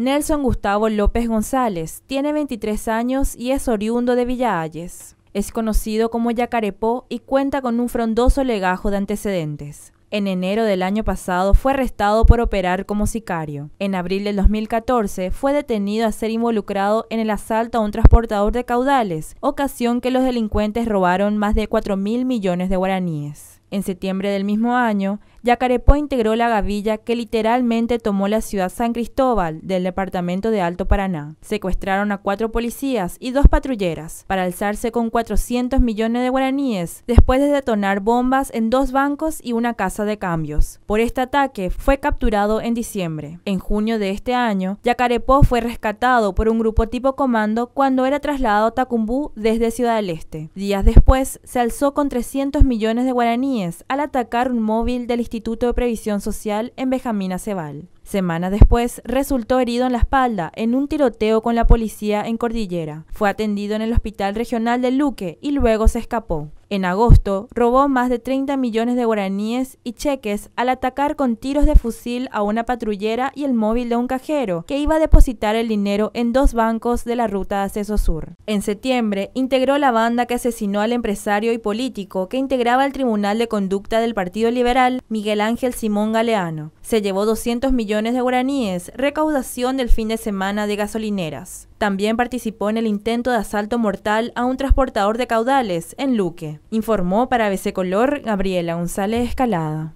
Nelson Gustavo López González tiene 23 años y es oriundo de Villalles. Es conocido como Yacarepó y cuenta con un frondoso legajo de antecedentes. En enero del año pasado fue arrestado por operar como sicario. En abril del 2014 fue detenido a ser involucrado en el asalto a un transportador de caudales, ocasión que los delincuentes robaron más de 4 mil millones de guaraníes. En septiembre del mismo año, Yacarepó integró la gavilla que literalmente tomó la ciudad San Cristóbal del departamento de Alto Paraná. Secuestraron a cuatro policías y dos patrulleras para alzarse con 400 millones de guaraníes después de detonar bombas en dos bancos y una casa de cambios. Por este ataque fue capturado en diciembre. En junio de este año, Yacarepó fue rescatado por un grupo tipo comando cuando era trasladado a Tacumbú desde Ciudad del Este. Días después, se alzó con 300 millones de guaraníes al atacar un móvil del Instituto de Previsión Social en Benjamín Ceval. Semanas después, resultó herido en la espalda en un tiroteo con la policía en Cordillera. Fue atendido en el Hospital Regional de Luque y luego se escapó. En agosto, robó más de 30 millones de guaraníes y cheques al atacar con tiros de fusil a una patrullera y el móvil de un cajero que iba a depositar el dinero en dos bancos de la ruta de acceso sur. En septiembre, integró la banda que asesinó al empresario y político que integraba el Tribunal de Conducta del Partido Liberal, Miguel Ángel Simón Galeano. Se llevó 200 millones de guaraníes, recaudación del fin de semana de gasolineras. También participó en el intento de asalto mortal a un transportador de caudales en Luque, informó para BC Color Gabriela González Escalada.